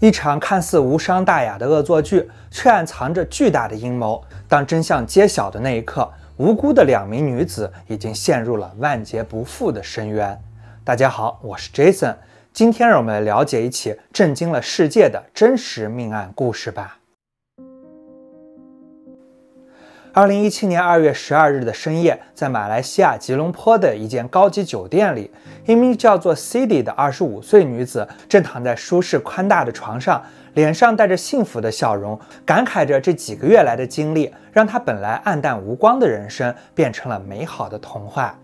一场看似无伤大雅的恶作剧，却暗藏着巨大的阴谋。当真相揭晓的那一刻，无辜的两名女子已经陷入了万劫不复的深渊。大家好，我是 Jason，今天让我们来了解一起震惊了世界的真实命案故事吧。二零一七年二月十二日的深夜，在马来西亚吉隆坡的一间高级酒店里，一名叫做 Cindy 的二十五岁女子正躺在舒适宽大的床上，脸上带着幸福的笑容，感慨着这几个月来的经历，让她本来暗淡无光的人生变成了美好的童话。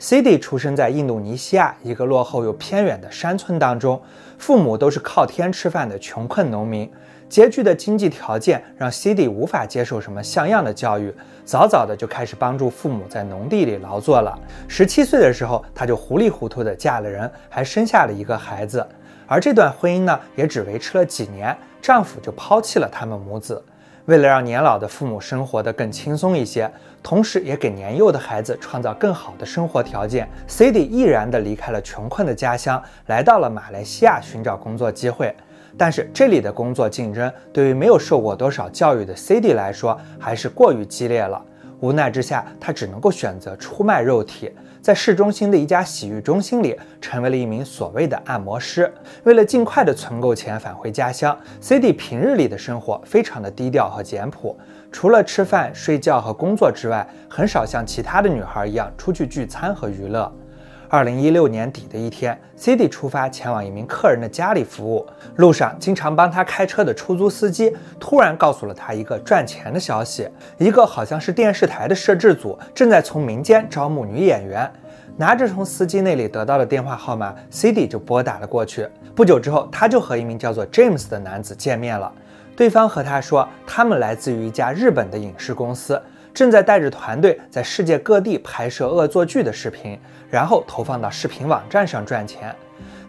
Cindy 出生在印度尼西亚一个落后又偏远的山村当中，父母都是靠天吃饭的穷困农民。拮据的经济条件让 Cindy 无法接受什么像样的教育，早早的就开始帮助父母在农地里劳作了。十七岁的时候，她就糊里糊涂的嫁了人，还生下了一个孩子。而这段婚姻呢，也只维持了几年，丈夫就抛弃了他们母子。为了让年老的父母生活的更轻松一些，同时也给年幼的孩子创造更好的生活条件，Cindy 毅然的离开了穷困的家乡，来到了马来西亚寻找工作机会。但是这里的工作竞争，对于没有受过多少教育的 C D 来说，还是过于激烈了。无奈之下，他只能够选择出卖肉体，在市中心的一家洗浴中心里，成为了一名所谓的按摩师。为了尽快的存够钱返回家乡，C D 平日里的生活非常的低调和简朴，除了吃饭、睡觉和工作之外，很少像其他的女孩一样出去聚餐和娱乐。二零一六年底的一天，C D 出发前往一名客人的家里服务。路上，经常帮他开车的出租司机突然告诉了他一个赚钱的消息：一个好像是电视台的摄制组正在从民间招募女演员。拿着从司机那里得到的电话号码，C D 就拨打了过去。不久之后，他就和一名叫做 James 的男子见面了。对方和他说，他们来自于一家日本的影视公司。正在带着团队在世界各地拍摄恶作剧的视频，然后投放到视频网站上赚钱。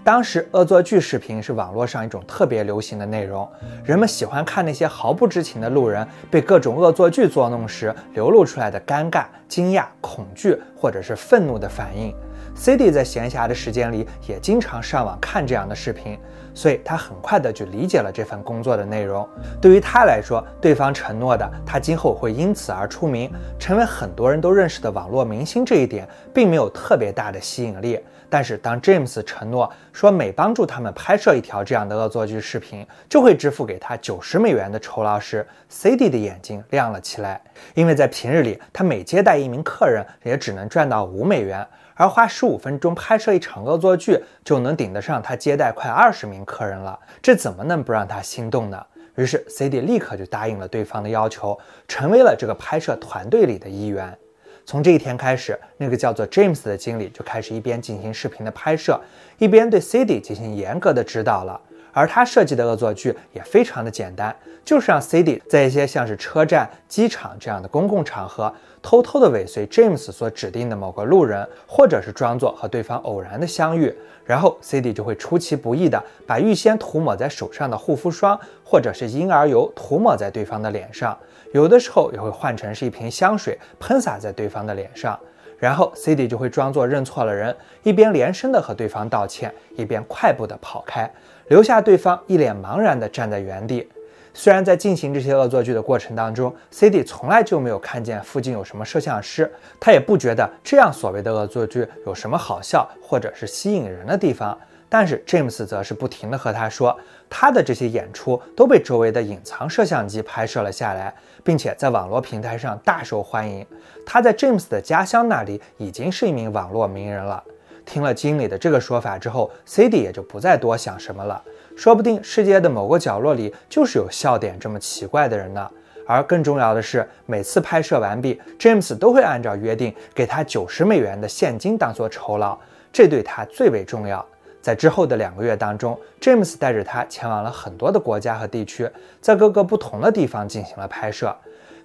当时，恶作剧视频是网络上一种特别流行的内容，人们喜欢看那些毫不知情的路人被各种恶作剧作弄时流露出来的尴尬、惊讶、恐惧或者是愤怒的反应。c d 在闲暇的时间里也经常上网看这样的视频。所以他很快的就理解了这份工作的内容。对于他来说，对方承诺的他今后会因此而出名，成为很多人都认识的网络明星，这一点并没有特别大的吸引力。但是，当 James 承诺说每帮助他们拍摄一条这样的恶作剧视频，就会支付给他九十美元的酬劳时，Cindy 的眼睛亮了起来，因为在平日里他每接待一名客人也只能赚到五美元。而花十五分钟拍摄一场恶作剧，就能顶得上他接待快二十名客人了，这怎么能不让他心动呢？于是 c d 立刻就答应了对方的要求，成为了这个拍摄团队里的一员。从这一天开始，那个叫做 James 的经理就开始一边进行视频的拍摄，一边对 c d 进行严格的指导了。而他设计的恶作剧也非常的简单，就是让 Cindy 在一些像是车站、机场这样的公共场合，偷偷的尾随 James 所指定的某个路人，或者是装作和对方偶然的相遇，然后 Cindy 就会出其不意的把预先涂抹在手上的护肤霜，或者是婴儿油涂抹在对方的脸上，有的时候也会换成是一瓶香水喷洒在对方的脸上，然后 Cindy 就会装作认错了人，一边连声的和对方道歉，一边快步的跑开。留下对方一脸茫然地站在原地。虽然在进行这些恶作剧的过程当中，Cindy 从来就没有看见附近有什么摄像师，他也不觉得这样所谓的恶作剧有什么好笑或者是吸引人的地方。但是 James 则是不停地和他说，他的这些演出都被周围的隐藏摄像机拍摄了下来，并且在网络平台上大受欢迎。他在 James 的家乡那里已经是一名网络名人了。听了经理的这个说法之后，Cindy 也就不再多想什么了。说不定世界的某个角落里就是有笑点这么奇怪的人呢。而更重要的是，每次拍摄完毕，James 都会按照约定给他九十美元的现金当做酬劳，这对他最为重要。在之后的两个月当中，James 带着他前往了很多的国家和地区，在各个不同的地方进行了拍摄。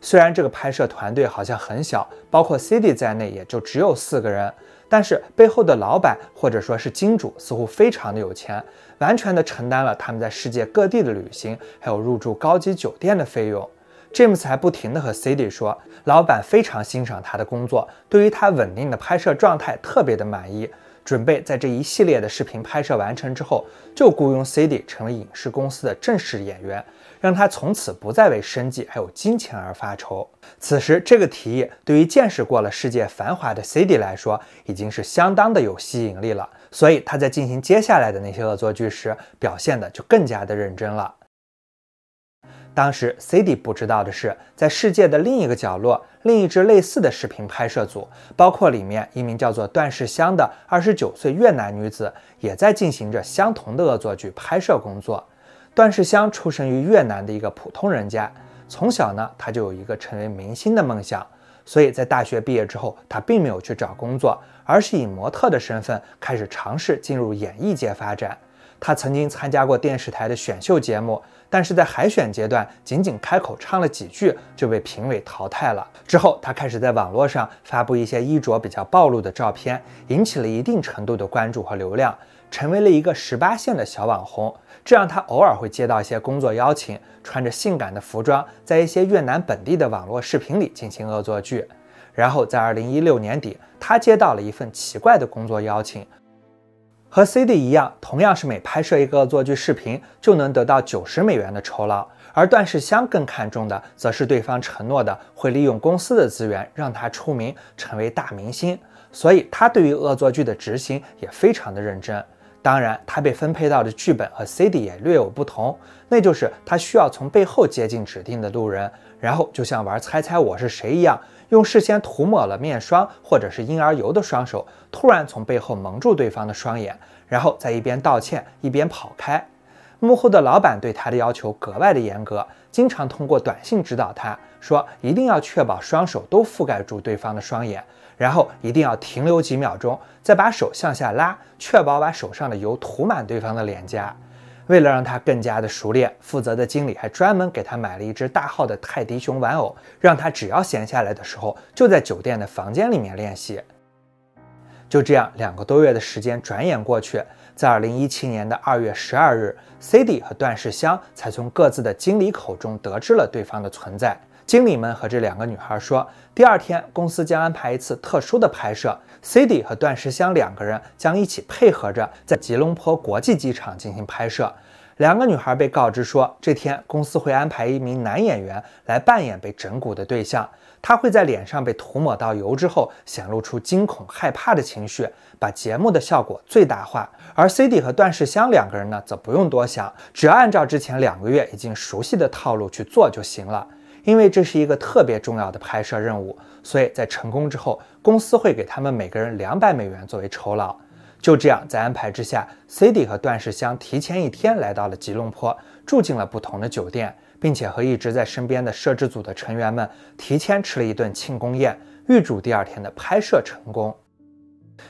虽然这个拍摄团队好像很小，包括 Cindy 在内也就只有四个人。但是背后的老板或者说是金主似乎非常的有钱，完全的承担了他们在世界各地的旅行，还有入住高级酒店的费用。James 还不停的和 Cindy 说，老板非常欣赏他的工作，对于他稳定的拍摄状态特别的满意，准备在这一系列的视频拍摄完成之后，就雇佣 Cindy 成为影视公司的正式演员。让他从此不再为生计还有金钱而发愁。此时，这个提议对于见识过了世界繁华的 C D 来说，已经是相当的有吸引力了。所以，他在进行接下来的那些恶作剧时，表现的就更加的认真了。当时，C D 不知道的是，在世界的另一个角落，另一支类似的视频拍摄组，包括里面一名叫做段世香的二十九岁越南女子，也在进行着相同的恶作剧拍摄工作。段世香出生于越南的一个普通人家，从小呢他就有一个成为明星的梦想，所以在大学毕业之后，他并没有去找工作，而是以模特的身份开始尝试进入演艺界发展。他曾经参加过电视台的选秀节目，但是在海选阶段仅仅开口唱了几句就被评委淘汰了。之后，他开始在网络上发布一些衣着比较暴露的照片，引起了一定程度的关注和流量，成为了一个十八线的小网红。这样，他偶尔会接到一些工作邀请，穿着性感的服装，在一些越南本地的网络视频里进行恶作剧。然后在二零一六年底，他接到了一份奇怪的工作邀请，和 C.D. 一样，同样是每拍摄一个恶作剧视频就能得到九十美元的酬劳。而段世香更看重的，则是对方承诺的会利用公司的资源让他出名，成为大明星。所以，他对于恶作剧的执行也非常的认真。当然，他被分配到的剧本和 C d 也略有不同，那就是他需要从背后接近指定的路人，然后就像玩猜猜我是谁一样，用事先涂抹了面霜或者是婴儿油的双手，突然从背后蒙住对方的双眼，然后在一边道歉一边跑开。幕后的老板对他的要求格外的严格，经常通过短信指导他，说一定要确保双手都覆盖住对方的双眼。然后一定要停留几秒钟，再把手向下拉，确保把手上的油涂满对方的脸颊。为了让他更加的熟练，负责的经理还专门给他买了一只大号的泰迪熊玩偶，让他只要闲下来的时候就在酒店的房间里面练习。就这样，两个多月的时间转眼过去，在二零一七年的二月十二日，Cindy 和段世香才从各自的经理口中得知了对方的存在。经理们和这两个女孩说，第二天公司将安排一次特殊的拍摄，Cindy 和段石香两个人将一起配合着在吉隆坡国际机场进行拍摄。两个女孩被告知说，这天公司会安排一名男演员来扮演被整蛊的对象，他会在脸上被涂抹到油之后，显露出惊恐害怕的情绪，把节目的效果最大化。而 Cindy 和段世香两个人呢，则不用多想，只要按照之前两个月已经熟悉的套路去做就行了。因为这是一个特别重要的拍摄任务，所以在成功之后，公司会给他们每个人两百美元作为酬劳。就这样，在安排之下，Cindy 和段世香提前一天来到了吉隆坡，住进了不同的酒店，并且和一直在身边的摄制组的成员们提前吃了一顿庆功宴，预祝第二天的拍摄成功。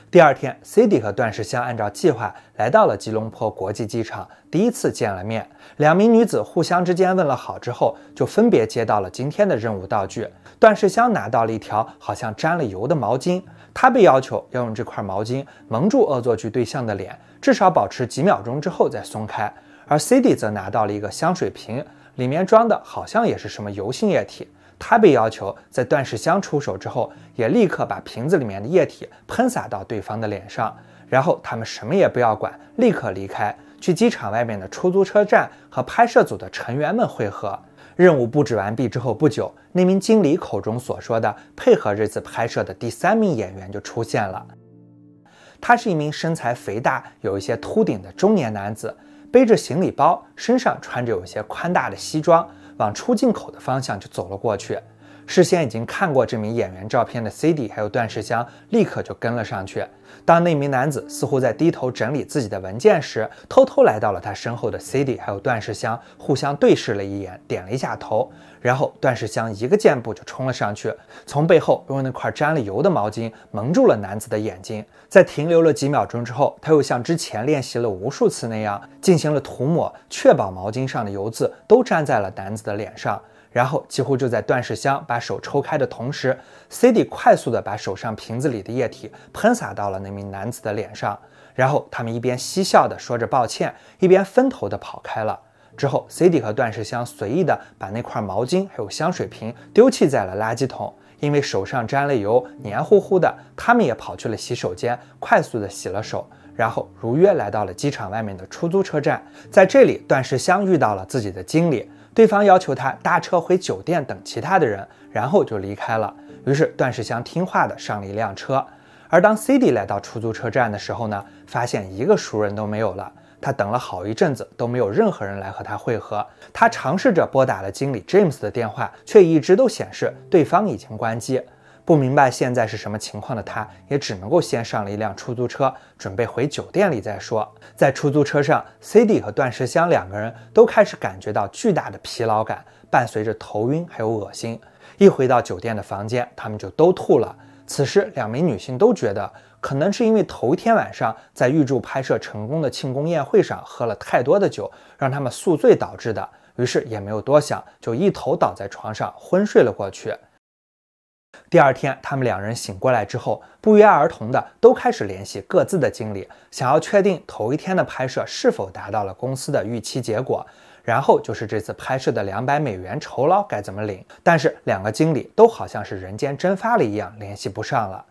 第二天，Cindy 和段世香按照计划来到了吉隆坡国际机场，第一次见了面。两名女子互相之间问了好之后，就分别接到了今天的任务道具。段世香拿到了一条好像沾了油的毛巾，她被要求要用这块毛巾蒙住恶作剧对象的脸，至少保持几秒钟之后再松开。而 Cindy 则拿到了一个香水瓶，里面装的好像也是什么油性液体。他被要求在段世香出手之后，也立刻把瓶子里面的液体喷洒到对方的脸上，然后他们什么也不要管，立刻离开，去机场外面的出租车站和拍摄组的成员们会合。任务布置完毕之后不久，那名经理口中所说的配合这次拍摄的第三名演员就出现了。他是一名身材肥大、有一些秃顶的中年男子，背着行李包，身上穿着有些宽大的西装。往出进口的方向就走了过去。事先已经看过这名演员照片的 c d 还有段世香立刻就跟了上去。当那名男子似乎在低头整理自己的文件时，偷偷来到了他身后的 c d 还有段世香互相对视了一眼，点了一下头，然后段世香一个箭步就冲了上去，从背后用那块沾了油的毛巾蒙住了男子的眼睛。在停留了几秒钟之后，他又像之前练习了无数次那样进行了涂抹，确保毛巾上的油渍都粘在了男子的脸上。然后几乎就在段世香把手抽开的同时，Cindy 快速的把手上瓶子里的液体喷洒到了那名男子的脸上，然后他们一边嬉笑的说着抱歉，一边分头的跑开了。之后，Cindy 和段世香随意的把那块毛巾还有香水瓶丢弃在了垃圾桶，因为手上沾了油，黏糊糊的，他们也跑去了洗手间，快速的洗了手，然后如约来到了机场外面的出租车站，在这里，段世香遇到了自己的经理。对方要求他搭车回酒店等其他的人，然后就离开了。于是段世香听话的上了一辆车。而当 c d 来到出租车站的时候呢，发现一个熟人都没有了。他等了好一阵子都没有任何人来和他会合。他尝试着拨打了经理 James 的电话，却一直都显示对方已经关机。不明白现在是什么情况的他，也只能够先上了一辆出租车，准备回酒店里再说。在出租车上，Cindy 和段石香两个人都开始感觉到巨大的疲劳感，伴随着头晕还有恶心。一回到酒店的房间，他们就都吐了。此时，两名女性都觉得可能是因为头天晚上在预祝拍摄成功的庆功宴会上喝了太多的酒，让他们宿醉导致的，于是也没有多想，就一头倒在床上昏睡了过去。第二天，他们两人醒过来之后，不约而同的都开始联系各自的经理，想要确定头一天的拍摄是否达到了公司的预期结果，然后就是这次拍摄的两百美元酬劳该怎么领。但是两个经理都好像是人间蒸发了一样，联系不上了。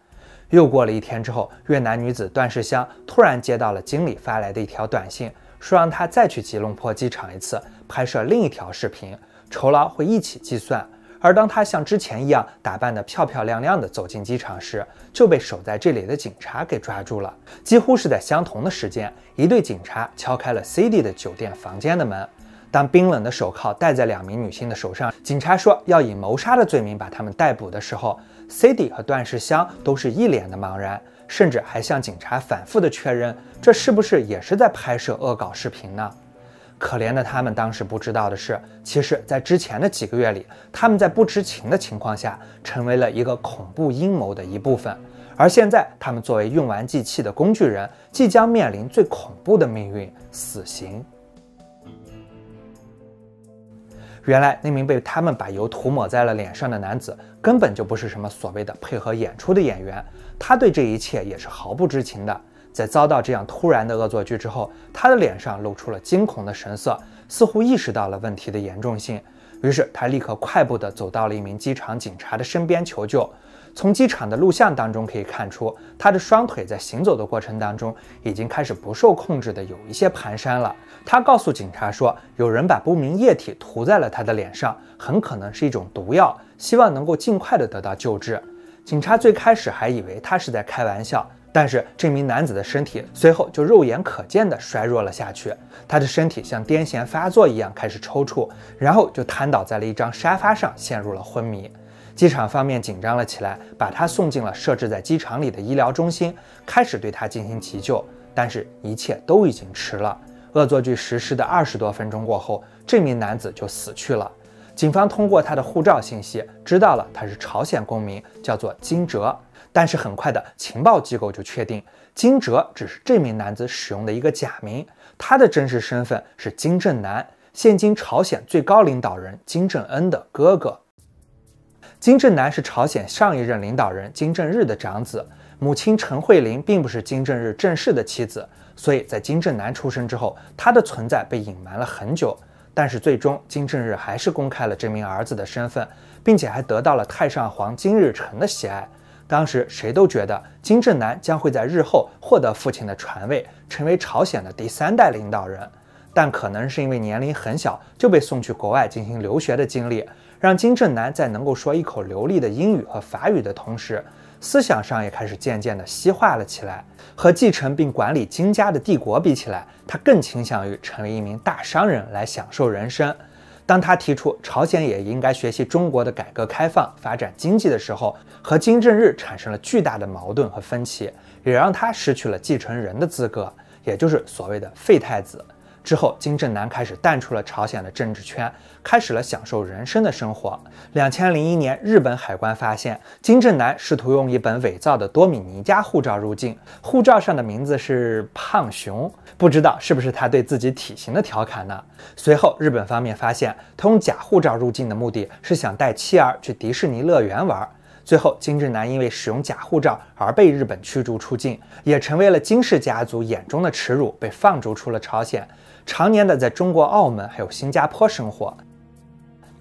又过了一天之后，越南女子段世香突然接到了经理发来的一条短信，说让她再去吉隆坡机场一次拍摄另一条视频，酬劳会一起计算。而当他像之前一样打扮得漂漂亮亮地走进机场时，就被守在这里的警察给抓住了。几乎是在相同的时间，一对警察敲开了 c d 的酒店房间的门。当冰冷的手铐戴在两名女性的手上，警察说要以谋杀的罪名把他们逮捕的时候 c d 和段世香都是一脸的茫然，甚至还向警察反复的确认这是不是也是在拍摄恶搞视频呢？可怜的他们当时不知道的是，其实，在之前的几个月里，他们在不知情的情况下，成为了一个恐怖阴谋的一部分。而现在，他们作为用完祭器的工具人，即将面临最恐怖的命运——死刑。原来，那名被他们把油涂抹在了脸上的男子，根本就不是什么所谓的配合演出的演员，他对这一切也是毫不知情的。在遭到这样突然的恶作剧之后，他的脸上露出了惊恐的神色，似乎意识到了问题的严重性。于是他立刻快步地走到了一名机场警察的身边求救。从机场的录像当中可以看出，他的双腿在行走的过程当中已经开始不受控制的有一些蹒跚了。他告诉警察说，有人把不明液体涂在了他的脸上，很可能是一种毒药，希望能够尽快的得到救治。警察最开始还以为他是在开玩笑。但是这名男子的身体随后就肉眼可见的衰弱了下去，他的身体像癫痫发作一样开始抽搐，然后就瘫倒在了一张沙发上，陷入了昏迷。机场方面紧张了起来，把他送进了设置在机场里的医疗中心，开始对他进行急救。但是一切都已经迟了，恶作剧实施的二十多分钟过后，这名男子就死去了。警方通过他的护照信息知道了他是朝鲜公民，叫做金哲。但是很快的情报机构就确定，金哲只是这名男子使用的一个假名，他的真实身份是金正男，现今朝鲜最高领导人金正恩的哥哥。金正男是朝鲜上一任领导人金正日的长子，母亲陈慧琳并不是金正日正式的妻子，所以在金正男出生之后，他的存在被隐瞒了很久。但是最终金正日还是公开了这名儿子的身份，并且还得到了太上皇金日成的喜爱。当时谁都觉得金正男将会在日后获得父亲的传位，成为朝鲜的第三代领导人。但可能是因为年龄很小就被送去国外进行留学的经历，让金正男在能够说一口流利的英语和法语的同时，思想上也开始渐渐的西化了起来。和继承并管理金家的帝国比起来，他更倾向于成为一名大商人来享受人生。当他提出朝鲜也应该学习中国的改革开放、发展经济的时候，和金正日产生了巨大的矛盾和分歧，也让他失去了继承人的资格，也就是所谓的废太子。之后，金正男开始淡出了朝鲜的政治圈，开始了享受人生的生活。两千零一年，日本海关发现金正男试图用一本伪造的多米尼加护照入境，护照上的名字是胖熊，不知道是不是他对自己体型的调侃呢？随后，日本方面发现他用假护照入境的目的是想带妻儿去迪士尼乐园玩。最后，金正男因为使用假护照而被日本驱逐出境，也成为了金氏家族眼中的耻辱，被放逐出了朝鲜，常年的在中国、澳门还有新加坡生活。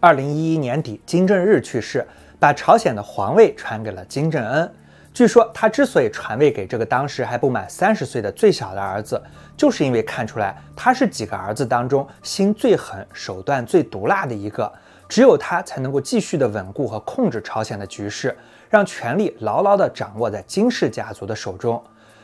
二零一一年底，金正日去世，把朝鲜的皇位传给了金正恩。据说他之所以传位给这个当时还不满三十岁的最小的儿子，就是因为看出来他是几个儿子当中心最狠、手段最毒辣的一个。只有他才能够继续的稳固和控制朝鲜的局势，让权力牢牢的掌握在金氏家族的手中。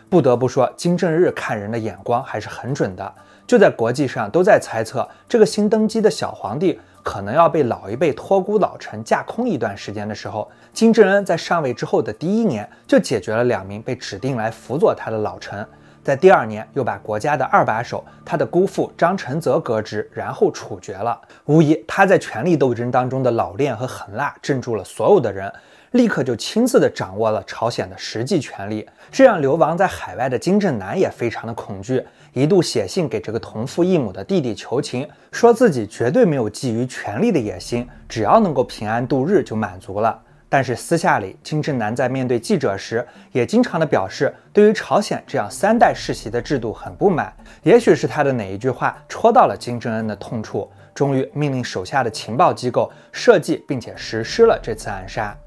不得不说，金正日看人的眼光还是很准的。就在国际上都在猜测这个新登基的小皇帝可能要被老一辈托孤老臣架空一段时间的时候，金正恩在上位之后的第一年就解决了两名被指定来辅佐他的老臣。在第二年，又把国家的二把手、他的姑父张成泽革职，然后处决了。无疑，他在权力斗争当中的老练和狠辣，镇住了所有的人，立刻就亲自的掌握了朝鲜的实际权力。这让流亡在海外的金正男也非常的恐惧，一度写信给这个同父异母的弟弟求情，说自己绝对没有觊觎权力的野心，只要能够平安度日就满足了。但是私下里，金正男在面对记者时也经常的表示，对于朝鲜这样三代世袭的制度很不满。也许是他的哪一句话戳到了金正恩的痛处，终于命令手下的情报机构设计并且实施了这次暗杀。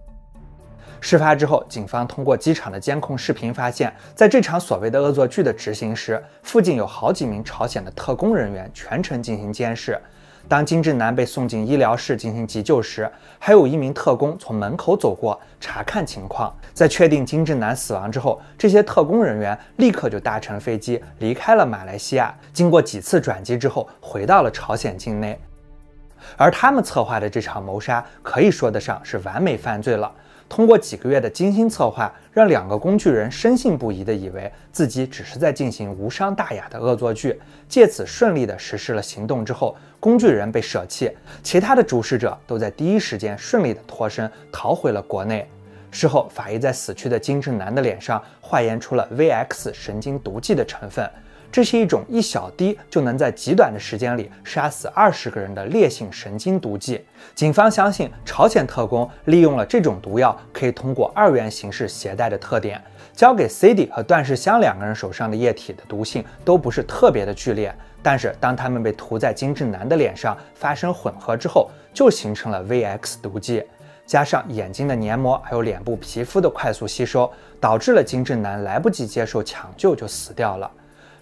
事发之后，警方通过机场的监控视频发现，在这场所谓的恶作剧的执行时，附近有好几名朝鲜的特工人员全程进行监视。当金正男被送进医疗室进行急救时，还有一名特工从门口走过查看情况。在确定金正男死亡之后，这些特工人员立刻就搭乘飞机离开了马来西亚。经过几次转机之后，回到了朝鲜境内。而他们策划的这场谋杀可以说得上是完美犯罪了。通过几个月的精心策划，让两个工具人深信不疑的以为自己只是在进行无伤大雅的恶作剧，借此顺利的实施了行动之后，工具人被舍弃，其他的主使者都在第一时间顺利的脱身，逃回了国内。事后，法医在死去的金正男的脸上化验出了 VX 神经毒剂的成分。这是一种一小滴就能在极短的时间里杀死二十个人的烈性神经毒剂。警方相信，朝鲜特工利用了这种毒药可以通过二元形式携带的特点，交给 c i d 和段世香两个人手上的液体的毒性都不是特别的剧烈，但是当他们被涂在金正男的脸上发生混合之后，就形成了 VX 毒剂。加上眼睛的黏膜还有脸部皮肤的快速吸收，导致了金正男来不及接受抢救就死掉了。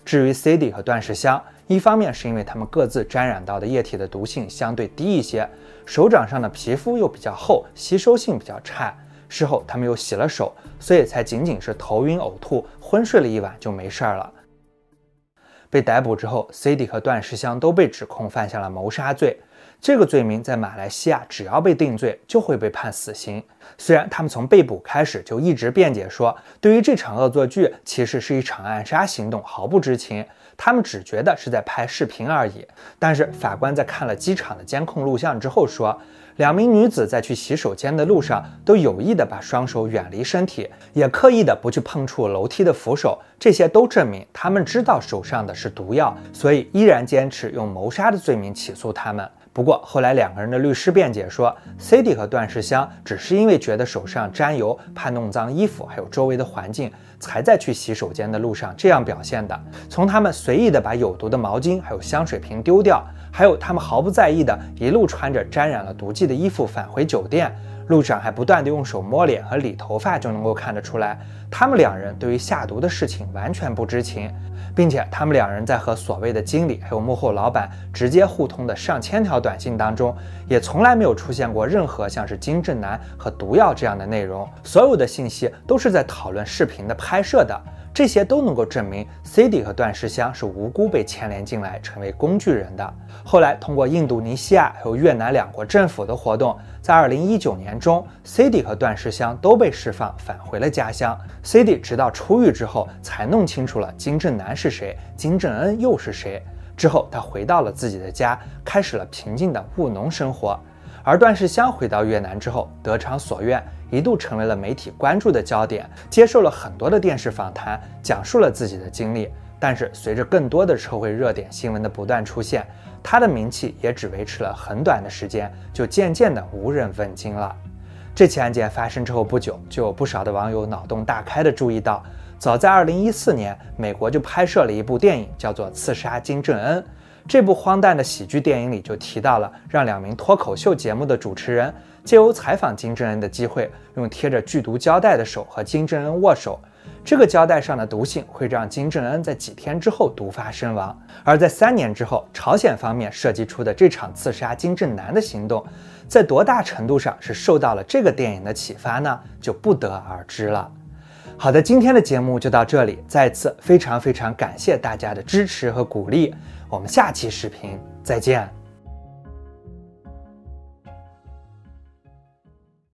至于 c d 和段石香，一方面是因为他们各自沾染到的液体的毒性相对低一些，手掌上的皮肤又比较厚，吸收性比较差。事后他们又洗了手，所以才仅仅是头晕、呕吐、昏睡了一晚就没事儿了。被逮捕之后，Cindy 和段世香都被指控犯下了谋杀罪。这个罪名在马来西亚，只要被定罪，就会被判死刑。虽然他们从被捕开始就一直辩解说，对于这场恶作剧，其实是一场暗杀行动，毫不知情。他们只觉得是在拍视频而已。但是法官在看了机场的监控录像之后说，两名女子在去洗手间的路上，都有意的把双手远离身体，也刻意的不去碰触楼梯的扶手。这些都证明他们知道手上的是毒药，所以依然坚持用谋杀的罪名起诉他们。不过后来，两个人的律师辩解说，Cindy 和段世香只是因为觉得手上沾油，怕弄脏衣服，还有周围的环境，才在去洗手间的路上这样表现的。从他们随意的把有毒的毛巾还有香水瓶丢掉，还有他们毫不在意的一路穿着沾染了毒剂的衣服返回酒店。路上还不断的用手摸脸和理头发，就能够看得出来，他们两人对于下毒的事情完全不知情，并且他们两人在和所谓的经理还有幕后老板直接互通的上千条短信当中，也从来没有出现过任何像是金正男和毒药这样的内容，所有的信息都是在讨论视频的拍摄的。这些都能够证明，C D 和段世香是无辜被牵连进来，成为工具人的。后来，通过印度尼西亚还有越南两国政府的活动，在二零一九年中，C D 和段世香都被释放，返回了家乡。C D 直到出狱之后，才弄清楚了金正男是谁，金正恩又是谁。之后，他回到了自己的家，开始了平静的务农生活。而段世香回到越南之后，得偿所愿。一度成为了媒体关注的焦点，接受了很多的电视访谈，讲述了自己的经历。但是随着更多的社会热点新闻的不断出现，他的名气也只维持了很短的时间，就渐渐的无人问津了。这起案件发生之后不久，就有不少的网友脑洞大开的注意到，早在2014年，美国就拍摄了一部电影，叫做《刺杀金正恩》。这部荒诞的喜剧电影里就提到了，让两名脱口秀节目的主持人借由采访金正恩的机会，用贴着剧毒胶带的手和金正恩握手，这个胶带上的毒性会让金正恩在几天之后毒发身亡。而在三年之后，朝鲜方面设计出的这场刺杀金正男的行动，在多大程度上是受到了这个电影的启发呢？就不得而知了。好的，今天的节目就到这里，再次非常非常感谢大家的支持和鼓励。我们下期视频再见。